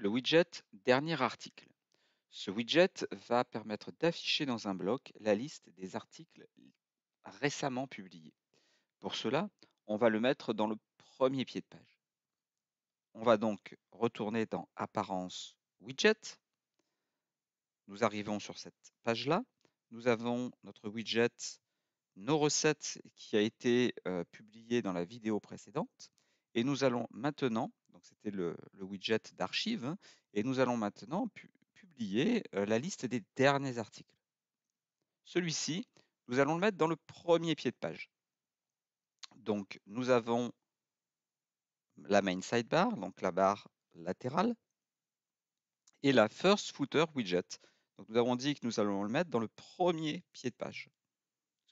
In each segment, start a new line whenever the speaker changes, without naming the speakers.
Le widget Dernier article. Ce widget va permettre d'afficher dans un bloc la liste des articles récemment publiés. Pour cela, on va le mettre dans le premier pied de page. On va donc retourner dans Apparence Widget. Nous arrivons sur cette page-là. Nous avons notre widget Nos recettes qui a été euh, publié dans la vidéo précédente. Et nous allons maintenant c'était le, widget d'archives. Hein, et nous allons maintenant publier euh, la liste des derniers articles. Celui-ci, nous allons le mettre dans le premier pied de page. Donc, nous avons la main sidebar, donc la barre latérale, et la first footer widget. Donc, nous avons dit que nous allons le mettre dans le premier pied de page.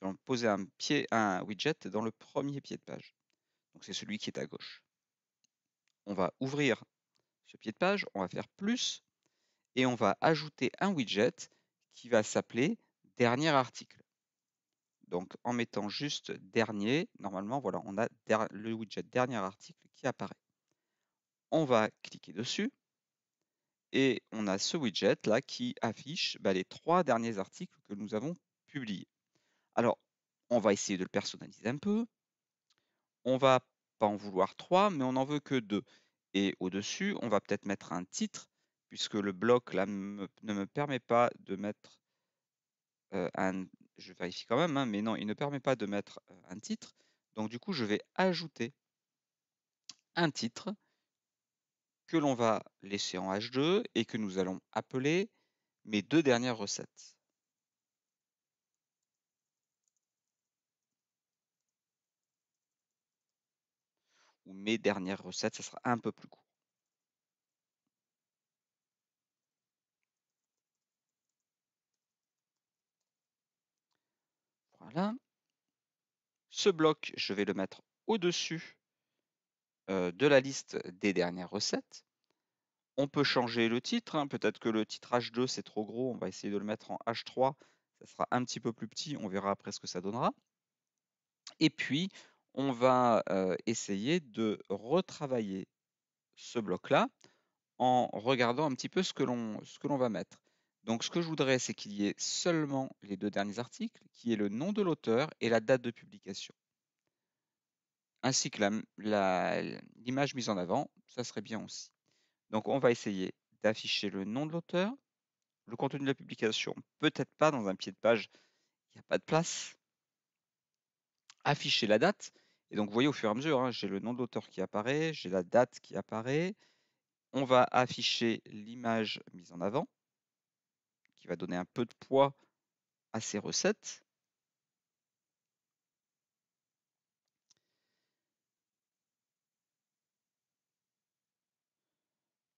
Nous allons poser un, pied, un widget dans le premier pied de page. Donc, c'est celui qui est à gauche on va ouvrir ce pied de page, on va faire plus, et on va ajouter un widget qui va s'appeler dernier article. Donc en mettant juste dernier, normalement voilà, on a le widget dernier article qui apparaît. On va cliquer dessus et on a ce widget là qui affiche bah, les trois derniers articles que nous avons publiés. Alors on va essayer de le personnaliser un peu. On va pas en vouloir trois, mais on n'en veut que deux. Et au-dessus, on va peut-être mettre un titre, puisque le bloc là ne me permet pas de mettre un. Je vérifie quand même, hein, mais non, il ne permet pas de mettre un titre. Donc du coup, je vais ajouter un titre que l'on va laisser en H2 et que nous allons appeler mes deux dernières recettes. ou mes dernières recettes, ça sera un peu plus court. Voilà. Ce bloc, je vais le mettre au-dessus euh, de la liste des dernières recettes. On peut changer le titre. Hein. Peut-être que le titre H2, c'est trop gros. On va essayer de le mettre en H3. Ça sera un petit peu plus petit. On verra après ce que ça donnera. Et puis, on va essayer de retravailler ce bloc-là en regardant un petit peu ce que l'on va mettre. Donc ce que je voudrais, c'est qu'il y ait seulement les deux derniers articles, qui est le nom de l'auteur et la date de publication. Ainsi que l'image mise en avant, ça serait bien aussi. Donc on va essayer d'afficher le nom de l'auteur, le contenu de la publication, peut-être pas dans un pied de page, il n'y a pas de place. Afficher la date, et donc, vous voyez au fur et à mesure, hein, j'ai le nom de l'auteur qui apparaît, j'ai la date qui apparaît. On va afficher l'image mise en avant, qui va donner un peu de poids à ces recettes.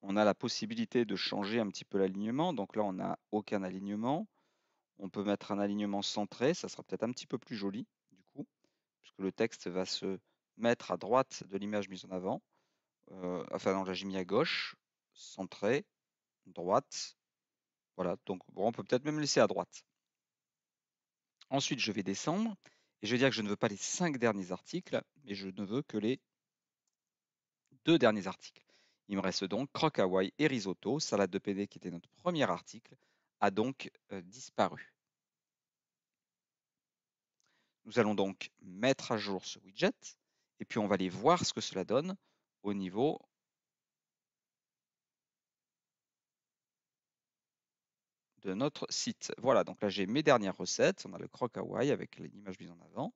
On a la possibilité de changer un petit peu l'alignement. Donc là, on n'a aucun alignement. On peut mettre un alignement centré, ça sera peut-être un petit peu plus joli puisque le texte va se mettre à droite de l'image mise en avant. Euh, enfin, là, j'ai mis à gauche, centré, droite. Voilà, donc on peut peut-être même laisser à droite. Ensuite, je vais descendre et je vais dire que je ne veux pas les cinq derniers articles, mais je ne veux que les deux derniers articles. Il me reste donc Croque Hawaii et Risotto, salade de PD qui était notre premier article, a donc euh, disparu. Nous allons donc mettre à jour ce widget et puis on va aller voir ce que cela donne au niveau de notre site. Voilà, donc là j'ai mes dernières recettes. On a le croque avec l'image mise en avant.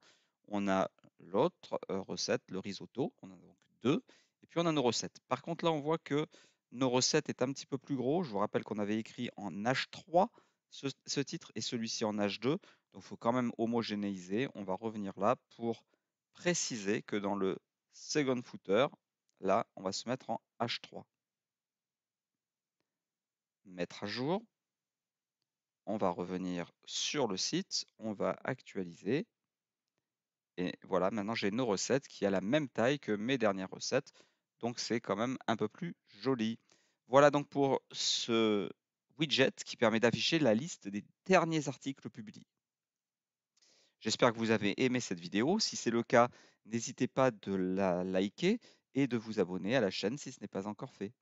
On a l'autre euh, recette, le risotto. On a donc deux. Et puis on a nos recettes. Par contre, là on voit que nos recettes est un petit peu plus gros. Je vous rappelle qu'on avait écrit en H3 ce titre et celui-ci en H2. Donc, il faut quand même homogénéiser. On va revenir là pour préciser que dans le second footer, là, on va se mettre en H3. Mettre à jour. On va revenir sur le site. On va actualiser. Et voilà, maintenant j'ai nos recettes qui a la même taille que mes dernières recettes. Donc c'est quand même un peu plus joli. Voilà donc pour ce widget qui permet d'afficher la liste des derniers articles publiés. J'espère que vous avez aimé cette vidéo. Si c'est le cas, n'hésitez pas de la liker et de vous abonner à la chaîne si ce n'est pas encore fait.